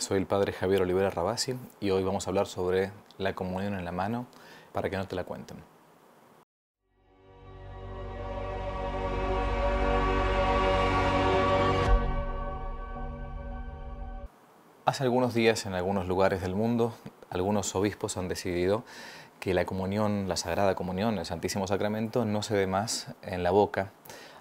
soy el padre Javier Olivera Rabasi y hoy vamos a hablar sobre la comunión en la mano para que no te la cuenten. Hace algunos días en algunos lugares del mundo, algunos obispos han decidido que la comunión, la Sagrada Comunión, el Santísimo Sacramento, no se dé más en la boca,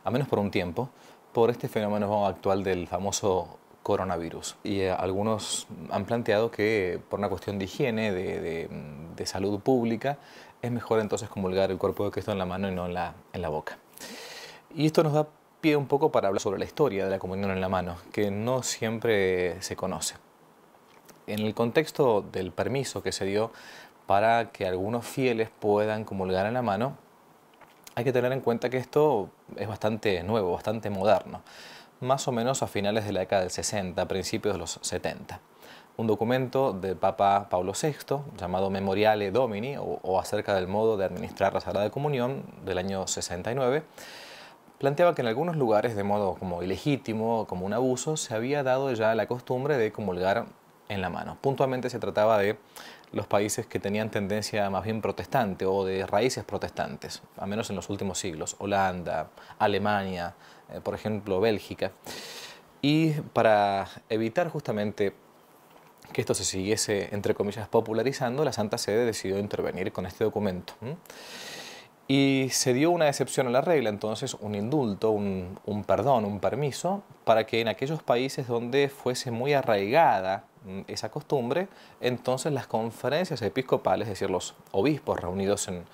a menos por un tiempo, por este fenómeno actual del famoso coronavirus. Y eh, algunos han planteado que por una cuestión de higiene, de, salud pública, es mejor entonces comulgar el cuerpo de Cristo en la mano y no en la, en la boca. Y esto nos da pie un poco para hablar sobre la historia de la comunión en la mano, que no siempre se conoce. En el contexto del permiso que se dio para que algunos fieles puedan comulgar en la mano, hay que tener en cuenta que esto es bastante nuevo, bastante moderno más o menos a finales de la década del 60, principios de los 70. Un documento del Papa Pablo VI llamado Memoriale Domini o, acerca del modo de administrar la de Comunión del año 69 planteaba que en algunos lugares de modo como ilegítimo, como un abuso, se había dado ya la costumbre de comulgar en la mano. Puntualmente se trataba de los países que tenían tendencia más bien protestante o de raíces protestantes, al menos en los últimos siglos, Holanda, Alemania, eh, por ejemplo, Bélgica. Y para evitar justamente que esto se siguiese, entre comillas, popularizando, la Santa Sede decidió intervenir con este documento. Y se dio una excepción a la regla, entonces un indulto, un perdón, un permiso, para que en aquellos países donde fuese muy arraigada Mm, esa costumbre, entonces las conferencias episcopales, es decir, los obispos reunidos en,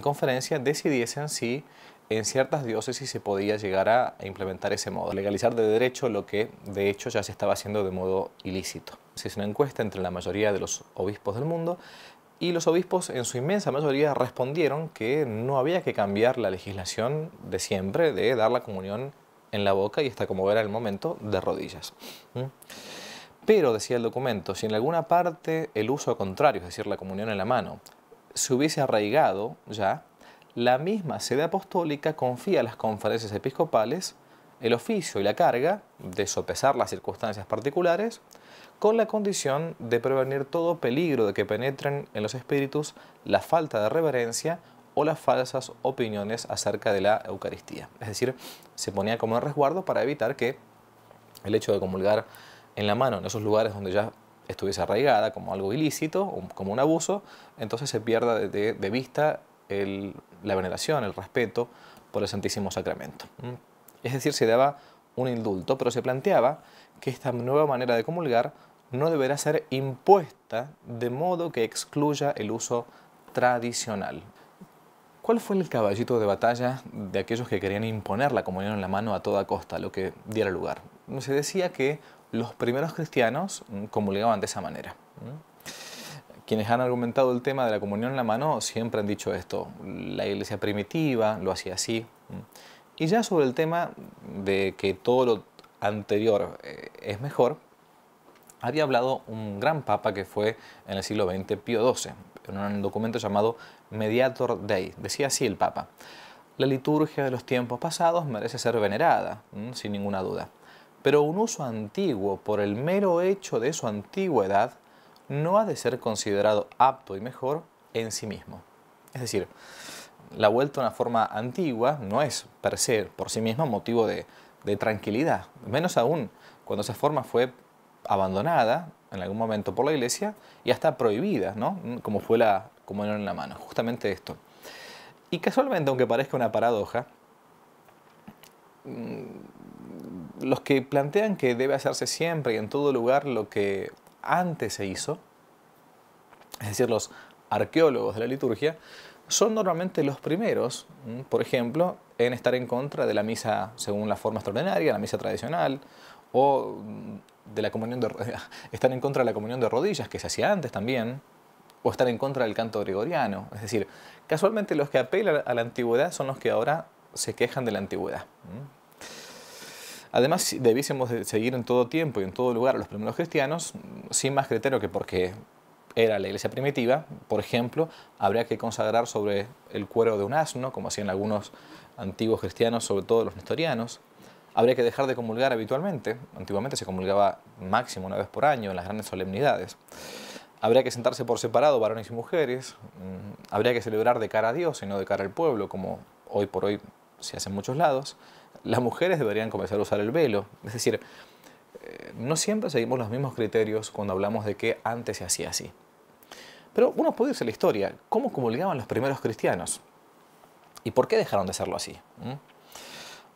conferencia, decidiesen si en ciertas diócesis se podía llegar a implementar ese modo, legalizar de derecho lo que de hecho ya se estaba haciendo de modo ilícito. Se hizo una encuesta entre la mayoría de los obispos del mundo y los obispos en su inmensa mayoría respondieron que no había que cambiar la legislación de siempre de dar la comunión en la boca y hasta como era el momento de rodillas. ¿Mm? Pero, decía el documento, si en alguna parte el uso contrario, es decir, la comunión en la mano, se hubiese arraigado ya, la misma sede apostólica confía a las conferencias episcopales el oficio y la carga de sopesar las circunstancias particulares con la condición de prevenir todo peligro de que penetren en los espíritus la falta de reverencia o las falsas opiniones acerca de la Eucaristía. Es decir, se ponía como un resguardo para evitar que el hecho de comulgar en la mano en esos lugares donde ya estuviese arraigada como algo ilícito, como un abuso, entonces se pierda de, vista la veneración, el respeto por el Santísimo Sacramento. Es decir, se daba un indulto, pero se planteaba que esta nueva manera de comulgar no deberá ser impuesta de modo que excluya el uso tradicional. ¿Cuál fue el caballito de batalla de aquellos que querían imponer la comunión en la mano a toda costa, lo que diera lugar? Se decía que los primeros cristianos mm, comulgaban de esa manera. Quienes han argumentado el tema de la comunión en la mano siempre han dicho esto. La iglesia primitiva lo hacía así. Y ya sobre el tema de que todo lo anterior eh, es mejor, había hablado un gran papa que fue en el siglo XX, Pío XII, en un documento llamado Mediator Dei. Decía así el papa, la liturgia de los tiempos pasados merece ser venerada, sin ninguna duda pero un uso antiguo, por el mero hecho de su antigüedad, no ha de ser considerado apto y mejor en sí mismo. Es decir, la vuelta a una forma antigua no es per se, por sí misma, motivo de, tranquilidad, menos aún cuando esa forma fue abandonada en algún momento por la iglesia y hasta prohibida, ¿no? como fue la en la mano, justamente esto. Y casualmente, aunque parezca una paradoja, los que plantean que debe hacerse siempre y en todo lugar lo que antes se hizo, es decir, los arqueólogos de la liturgia, son normalmente los primeros, por ejemplo, en estar en contra de la misa según la forma extraordinaria, la misa tradicional, o mm, de la comunión de, están en contra de la comunión de rodillas, que se hacía antes también, o estar en contra del canto gregoriano. Es decir, casualmente los que apelan a la antigüedad son los que ahora se quejan de la antigüedad. Además, debiésemos seguir en todo tiempo y en todo lugar a los primeros cristianos, sin más criterio que porque era la iglesia primitiva, por ejemplo, habría que consagrar sobre el cuero de un asno, como hacían algunos antiguos cristianos, sobre todo los nestorianos. Habría que dejar de comulgar habitualmente, antiguamente se comulgaba máximo una vez por año en las grandes solemnidades. Habría que sentarse por separado varones y mujeres, mm, habría que celebrar de cara a Dios y no de cara al pueblo, como hoy por hoy se hace en muchos lados las mujeres deberían comenzar a usar el velo. Es decir, eh, no siempre seguimos los mismos criterios cuando hablamos de que antes se hacía así. Pero uno puede irse a la historia, cómo comulgaban los primeros cristianos y por qué dejaron de hacerlo así. ¿Mm?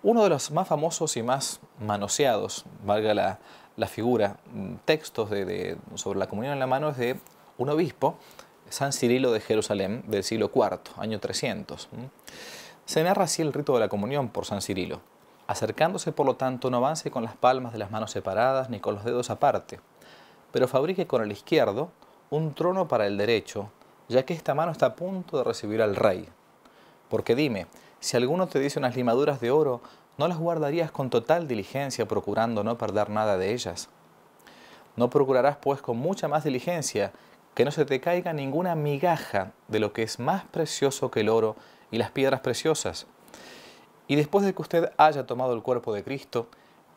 Uno de los más famosos y más manoseados, valga la, figura, mm, textos de, sobre la comunión en la mano es de un obispo, San Cirilo de Jerusalén, del siglo IV, año 300. ¿Mm? Se narra así el rito de la comunión por San Cirilo acercándose por lo tanto no avance con las palmas de las manos separadas ni con los dedos aparte, pero fabrique con el izquierdo un trono para el derecho, ya que esta mano está a punto de recibir al rey. Porque dime, si alguno te dice unas limaduras de oro, ¿no las guardarías con total diligencia procurando no perder nada de ellas? No procurarás pues con mucha más diligencia que no se te caiga ninguna migaja de lo que es más precioso que el oro y las piedras preciosas, y después de que usted haya tomado el cuerpo de Cristo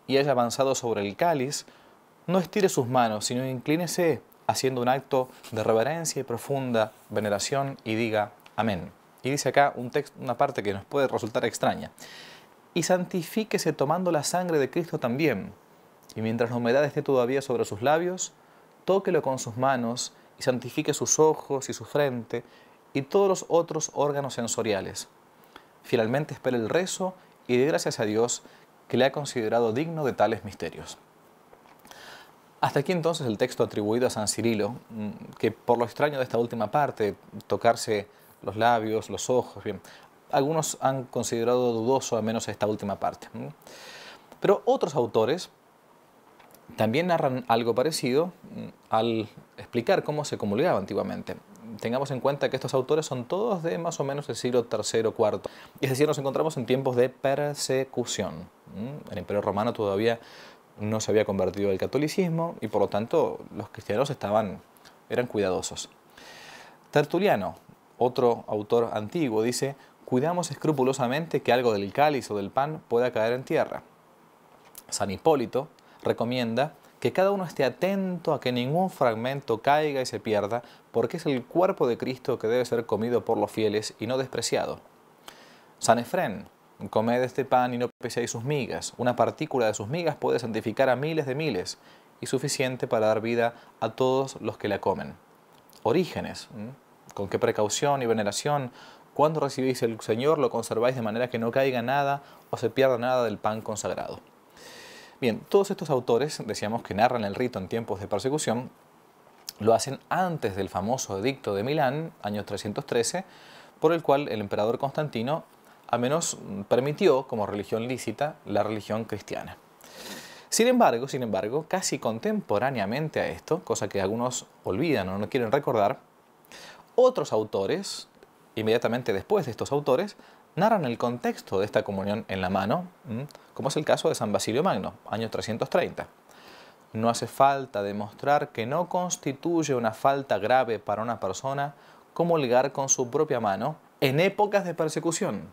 y haya avanzado sobre el cáliz, no estire sus manos, sino inclínese haciendo un acto de reverencia y profunda veneración y diga amén. Y dice acá un texto, una parte que nos puede resultar extraña. Y santifíquese tomando la sangre de Cristo también. Y mientras la humedad esté todavía sobre sus labios, tóquelo con sus manos y santifique sus ojos y su frente y todos los otros órganos sensoriales Finalmente espera el rezo y dé gracias a Dios que le ha considerado digno de tales misterios. Hasta aquí entonces el texto atribuido a San Cirilo, mm, que por lo extraño de esta última parte, tocarse los labios, los ojos, bien, algunos han considerado dudoso al menos esta última parte. Pero otros autores también narran algo parecido mm, al explicar cómo se comulgaba antiguamente. Tengamos en cuenta que estos autores son todos de más o menos el siglo III, o IV. Es decir, nos encontramos en tiempos de persecución. Mm, el Imperio Romano todavía no se había convertido al catolicismo y por lo tanto los cristianos estaban, eran cuidadosos. Tertuliano, otro autor antiguo, dice, cuidamos escrupulosamente que algo del cáliz o del pan pueda caer en tierra. San Hipólito recomienda que cada uno esté atento a que ningún fragmento caiga y se pierda, porque es el cuerpo de Cristo que debe ser comido por los fieles y no despreciado. San Efrén, comed este pan y no peséis sus migas. Una partícula de sus migas puede santificar a miles de miles y suficiente para dar vida a todos los que la comen. Orígenes, con qué precaución y veneración, cuando recibís el Señor lo conserváis de manera que no caiga nada o se pierda nada del pan consagrado. Bien, todos estos autores, decíamos que narran el rito en tiempos de persecución, lo hacen antes del famoso edicto de Milán, año 313, por el cual el emperador Constantino a menos mm, permitió como religión lícita la religión cristiana. Sin embargo, sin embargo, casi contemporáneamente a esto, cosa que algunos olvidan o no quieren recordar, otros autores, inmediatamente después de estos autores, narran el contexto de esta comunión en la mano, como es el caso de San Basilio Magno, año 330. No hace falta demostrar que no constituye una falta grave para una persona comulgar con su propia mano en épocas de persecución,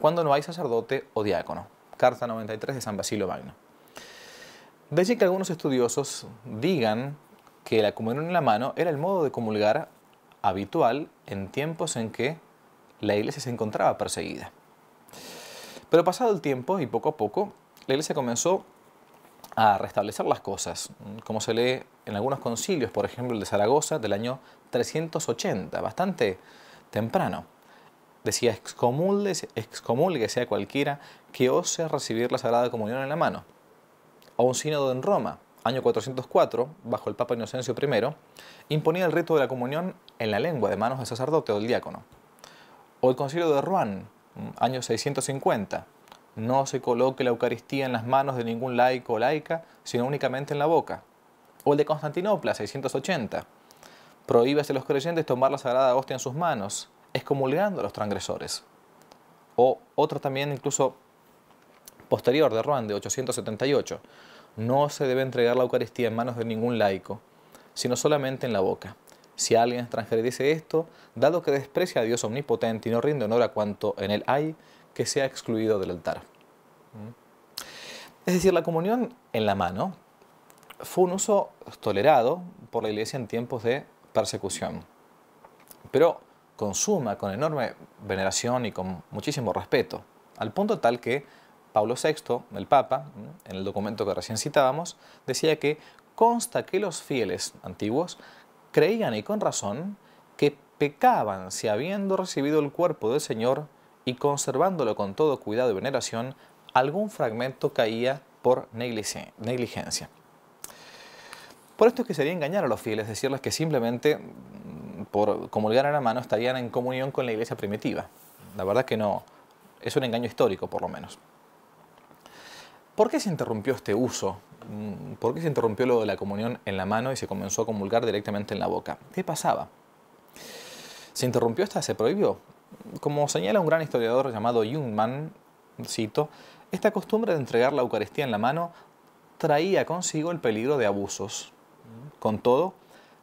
cuando no hay sacerdote o diácono. Carta 93 de San Basilio Magno. De que algunos estudiosos digan que la comunión en la mano era el modo de comulgar habitual en tiempos en que la iglesia se encontraba perseguida. Pero pasado el tiempo y poco a poco, la iglesia comenzó a restablecer las cosas, mm, como se lee en algunos concilios, por ejemplo el de Zaragoza del año 380, bastante temprano. Decía, excomulgue sea cualquiera que ose recibir la Sagrada Comunión en la mano. O un sínodo en Roma, año 404, bajo el Papa Inocencio I, imponía el rito de la comunión en la lengua de manos del sacerdote o del diácono. O el concilio de Rouen, año 650. No se coloque la Eucaristía en las manos de ningún laico o laica, sino únicamente en la boca. O el de Constantinopla, 680. Prohíbase a los creyentes tomar la sagrada hostia en sus manos, excomulgando a los transgresores. O otro también, incluso posterior de Rouen, de 878. No se debe entregar la Eucaristía en manos de ningún laico, sino solamente en la boca. Si alguien extranjero dice esto, dado que desprecia a Dios omnipotente y no rinde honor a cuanto en él hay, que sea excluido del altar. ¿Mm? Es decir, la comunión en la mano fue un uso tolerado por la iglesia en tiempos de persecución, pero consuma con enorme veneración y con muchísimo respeto, al punto tal que Pablo VI, el Papa, en el documento que recién citábamos, decía que consta que los fieles antiguos creían y con razón que pecaban si habiendo recibido el cuerpo del Señor y conservándolo con todo cuidado y veneración, algún fragmento caía por negligencia. Por esto es que sería engañar a los fieles, decirles que simplemente mm, por comulgar a la mano estarían en comunión con la iglesia primitiva. La verdad que no, es un engaño histórico por lo menos. ¿Por qué se interrumpió este uso Mm, ¿por qué se interrumpió lo de la comunión en la mano y se comenzó a comulgar directamente en la boca? ¿Qué pasaba? ¿Se interrumpió esta? se prohibió? Como señala un gran historiador llamado Jungmann, cito, esta costumbre de entregar la Eucaristía en la mano traía consigo el peligro de abusos. Con todo,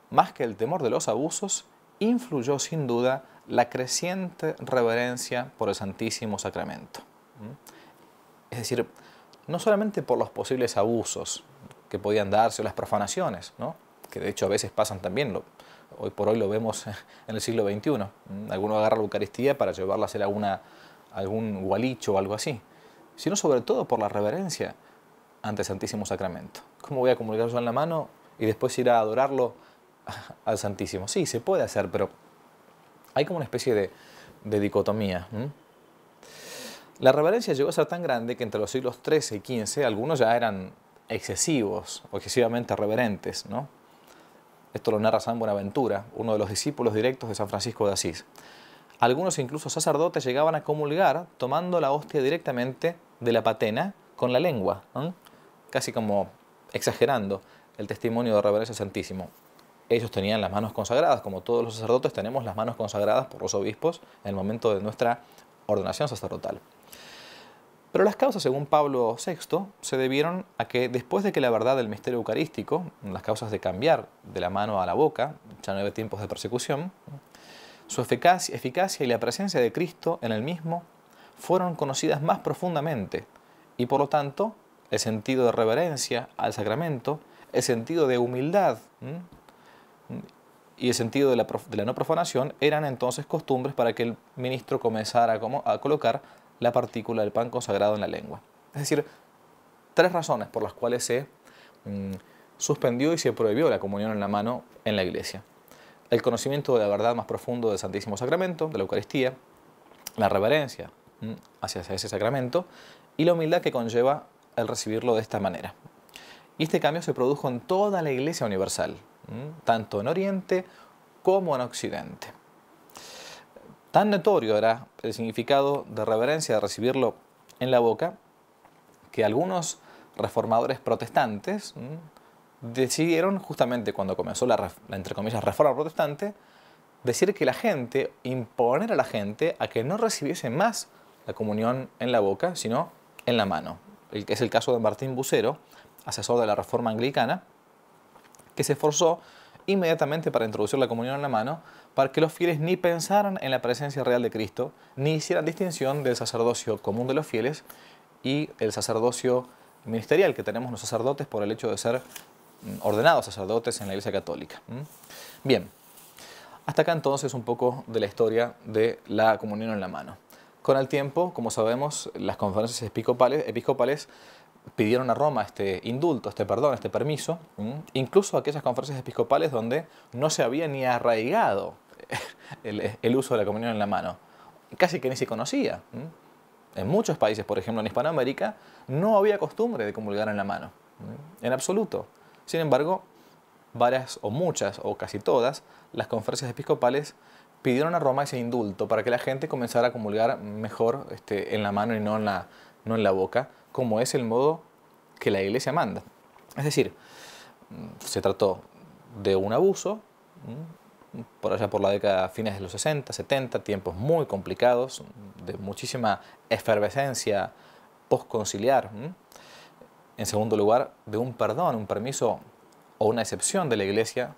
más que el temor de los abusos, influyó sin duda la creciente reverencia por el Santísimo Sacramento. Es decir, no solamente por los posibles abusos que podían darse o las profanaciones, ¿no? que de hecho a veces pasan también, hoy por hoy lo vemos en el siglo XXI, mm, alguno agarra la Eucaristía para llevarla a hacer algún gualicho o algo así, sino sobre todo por la reverencia ante el Santísimo Sacramento. ¿Cómo voy a comunicar en la mano y después ir a adorarlo al Santísimo? Sí, se puede hacer, pero hay como una especie de, dicotomía. La reverencia llegó a ser tan grande que entre los siglos XIII y XV algunos ya eran excesivos o excesivamente reverentes. ¿no? Esto lo narra San Buenaventura, uno de los discípulos directos de San Francisco de Asís. Algunos incluso sacerdotes llegaban a comulgar tomando la hostia directamente de la patena con la lengua, casi como exagerando el testimonio de reverencia santísimo. Ellos tenían las manos consagradas, como todos los sacerdotes tenemos las manos consagradas por los obispos en el momento de nuestra ordenación sacerdotal. Pero las causas, según Pablo VI, se debieron a que después de que la verdad del misterio eucarístico, las causas de cambiar de la mano a la boca, ya no tiempos de persecución, su eficacia, y la presencia de Cristo en el mismo fueron conocidas más profundamente y por lo tanto el sentido de reverencia al sacramento, el sentido de humildad y el sentido de la, no profanación eran entonces costumbres para que el ministro comenzara a colocar la partícula del pan consagrado en la lengua. Es decir, tres razones por las cuales se mm, suspendió y se prohibió la comunión en la mano en la iglesia. El conocimiento de la verdad más profundo del Santísimo Sacramento, de la Eucaristía, la reverencia mm, hacia ese sacramento y la humildad que conlleva el recibirlo de esta manera. Y este cambio se produjo en toda la Iglesia Universal, mm, tanto en Oriente como en Occidente. Tan notorio era el significado de reverencia de recibirlo en la boca que algunos reformadores protestantes decidieron, justamente cuando comenzó la, entre reforma protestante, decir que la gente, imponer a la gente a que no recibiese más la comunión en la boca, sino en la mano. que Es el caso de Martín Bucero, asesor de la reforma anglicana, que se esforzó inmediatamente para introducir la comunión en la mano, para que los fieles ni pensaran en la presencia real de Cristo, ni hicieran distinción del sacerdocio común de los fieles y el sacerdocio ministerial que tenemos los sacerdotes por el hecho de ser mm, ordenados sacerdotes en la Iglesia Católica. Bien, hasta acá entonces un poco de la historia de la comunión en la mano. Con el tiempo, como sabemos, las conferencias episcopales, pidieron a Roma este indulto, este perdón, este permiso, incluso aquellas conferencias episcopales donde no se había ni arraigado el, uso de la comunión en la mano, casi que ni se conocía. En muchos países, por ejemplo en Hispanoamérica, no había costumbre de comulgar en la mano, en absoluto. Sin embargo, varias o muchas o casi todas las conferencias episcopales pidieron a Roma ese indulto para que la gente comenzara a comulgar mejor este, en la mano y no en la no en la boca, como es el modo que la iglesia manda. Es decir, mm, se trató de un abuso, mm, por allá por la década fines de los 60, 70, tiempos muy complicados, mm, de muchísima efervescencia posconciliar. En segundo lugar, de un perdón, un permiso o una excepción de la iglesia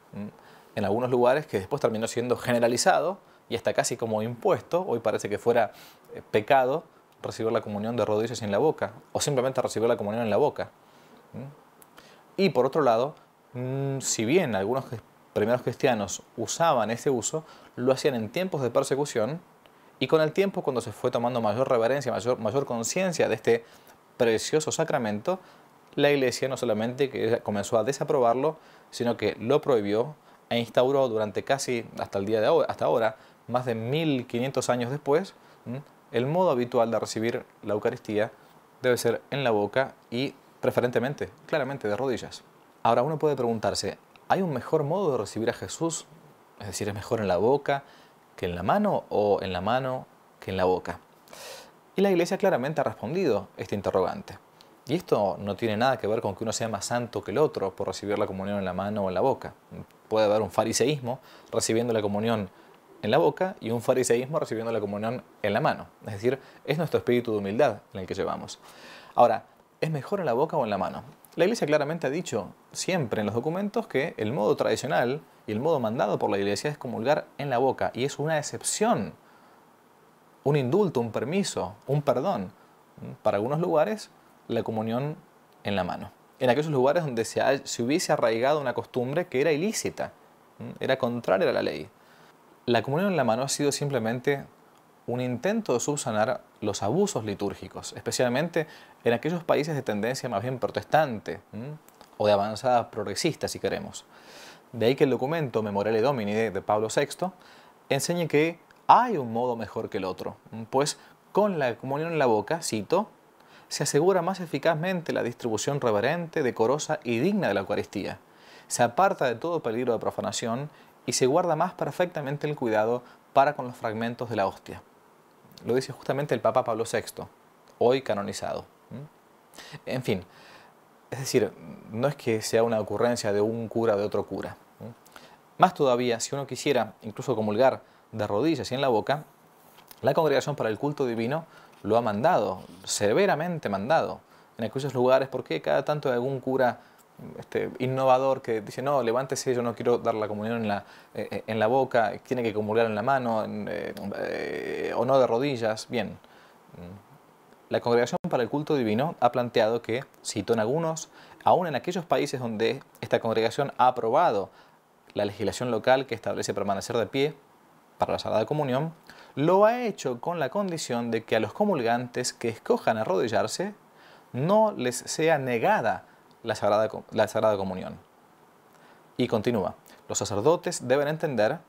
en algunos lugares que después terminó siendo generalizado y hasta casi como impuesto, hoy parece que fuera eh, pecado recibir la comunión de rodillas en la boca, o simplemente recibir la comunión en la boca. Y por otro lado, mm, si bien algunos primeros cristianos usaban este uso, lo hacían en tiempos de persecución y con el tiempo cuando se fue tomando mayor reverencia, mayor, mayor conciencia de este precioso sacramento, la iglesia no solamente comenzó a desaprobarlo, sino que lo prohibió e instauró durante casi hasta el día de hoy, hasta ahora, más de 1500 años después, el modo habitual de recibir la Eucaristía debe ser en la boca y preferentemente, claramente, de rodillas. Ahora uno puede preguntarse, ¿hay un mejor modo de recibir a Jesús? Es decir, ¿es mejor en la boca que en la mano o en la mano que en la boca? Y la Iglesia claramente ha respondido este interrogante. Y esto no tiene nada que ver con que uno sea más santo que el otro por recibir la comunión en la mano o en la boca. Puede haber un fariseísmo recibiendo la comunión en la boca y un fariseísmo recibiendo la comunión en la mano. Es decir, es nuestro espíritu de humildad en el que llevamos. Ahora, ¿es mejor en la boca o en la mano? La Iglesia claramente ha dicho siempre en los documentos que el modo tradicional y el modo mandado por la Iglesia es comulgar en la boca y es una excepción, un indulto, un permiso, un perdón. Para algunos lugares, la comunión en la mano. En aquellos lugares donde se, se hubiese arraigado una costumbre que era ilícita, era contraria a la ley. La comunión en la mano ha sido simplemente un intento de subsanar los abusos litúrgicos, especialmente en aquellos países de tendencia más bien protestante o de avanzada progresista, si queremos. De ahí que el documento Memoriale Domini de Pablo VI enseñe que hay un modo mejor que el otro, pues con la comunión en la boca, cito, se asegura más eficazmente la distribución reverente, decorosa y digna de la Eucaristía. Se aparta de todo peligro de profanación y se guarda más perfectamente el cuidado para con los fragmentos de la hostia. Lo dice justamente el Papa Pablo VI, hoy canonizado. En fin, es decir, no es que sea una ocurrencia de un cura o de otro cura. Más todavía, si uno quisiera incluso comulgar de rodillas y en la boca, la Congregación para el Culto Divino lo ha mandado, severamente mandado, en aquellos lugares, porque cada tanto algún cura este, innovador que dice, no, levántese, yo no quiero dar la comunión en la, eh, eh, en la boca, tiene que comulgar en la mano, eh, o no de rodillas, bien. La Congregación para el Culto Divino ha planteado que, cito en algunos, aún en aquellos países donde esta congregación ha aprobado la legislación local que establece permanecer de pie para la sala de Comunión, lo ha hecho con la condición de que a los comulgantes que escojan arrodillarse no les sea negada la Sagrada, la Sagrada Comunión. Y continúa, los sacerdotes deben entender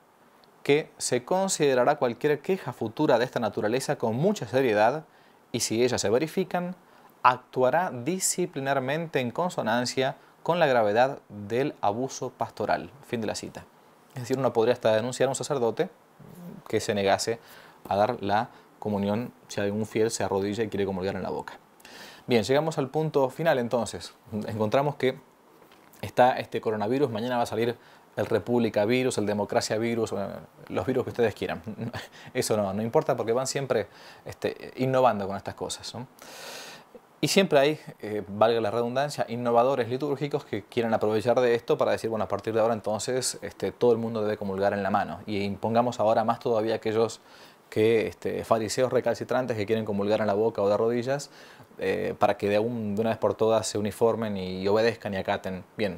que se considerará cualquier queja futura de esta naturaleza con mucha seriedad y si ellas se verifican, actuará disciplinarmente en consonancia con la gravedad del abuso pastoral. Fin de la cita. Es decir, uno podría hasta denunciar a un sacerdote que se negase a dar la comunión si algún fiel se arrodilla y quiere comulgar en la boca. Bien, llegamos al punto final entonces. Encontramos que está este coronavirus, mañana va a salir el República virus, el Democracia virus, eh, los virus que ustedes quieran. Eso no, no importa porque van siempre este, innovando con estas cosas. Y siempre hay, eh, valga la redundancia, innovadores litúrgicos que quieren aprovechar de esto para decir, bueno, a partir de ahora entonces este, todo el mundo debe comulgar en la mano. Y impongamos ahora más todavía aquellos que este, fariseos recalcitrantes que quieren comulgar en la boca o de rodillas eh, para que de, una vez por todas se uniformen y obedezcan y acaten. Bien,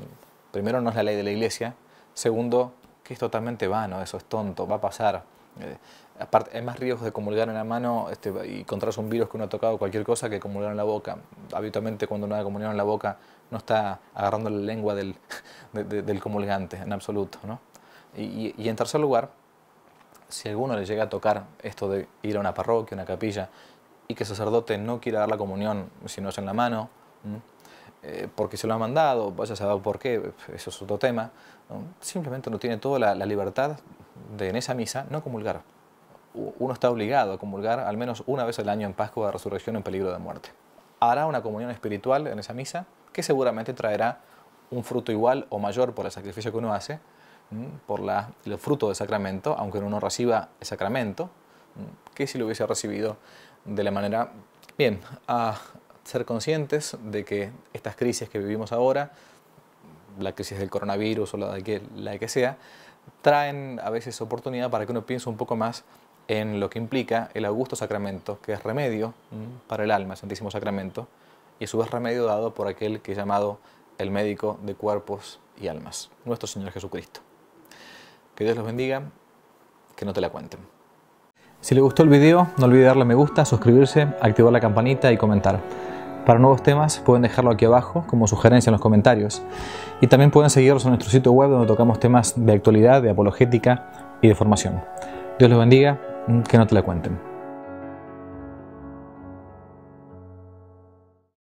primero no es la ley de la iglesia, segundo, que es totalmente vano, eso es tonto, va a pasar. Eh, aparte, hay más riesgos de comulgar en la mano este, y contraerse un virus que uno ha tocado cualquier cosa que comulgar en la boca. Habitualmente cuando uno da comunión en la boca no está agarrando la lengua del, comulgante en absoluto. ¿no? y en tercer lugar, si a alguno le llega a tocar esto de ir a una parroquia, una capilla, y que el sacerdote no quiera dar la comunión si no es en la mano, eh, porque se lo ha mandado, vaya a saber por qué, eso es otro tema, simplemente no tiene toda la, la, libertad de en esa misa no comulgar. Uno está obligado a comulgar al menos una vez al año en Pascua de Resurrección en peligro de muerte. Hará una comunión espiritual en esa misa que seguramente traerá un fruto igual o mayor por el sacrificio que uno hace, Mm, por la, el fruto del sacramento, aunque uno reciba el sacramento, mm, que si lo hubiese recibido de la manera... Bien, a ser conscientes de que estas crisis que vivimos ahora, la crisis del coronavirus o la de que, la de que sea, traen a veces oportunidad para que uno piense un poco más en lo que implica el augusto sacramento, que es remedio mm, para el alma, el Santísimo Sacramento, y a su vez remedio dado por aquel que es llamado el médico de cuerpos y almas, nuestro Señor Jesucristo. Que Dios los bendiga, que no te la cuenten. Si les gustó el video, no olvide darle me gusta, suscribirse, activar la campanita y comentar. Para nuevos temas pueden dejarlo aquí abajo como sugerencia en los comentarios. Y también pueden seguirnos en nuestro sitio web donde tocamos temas de actualidad, de apologética y de formación. Dios los bendiga, que no te la cuenten.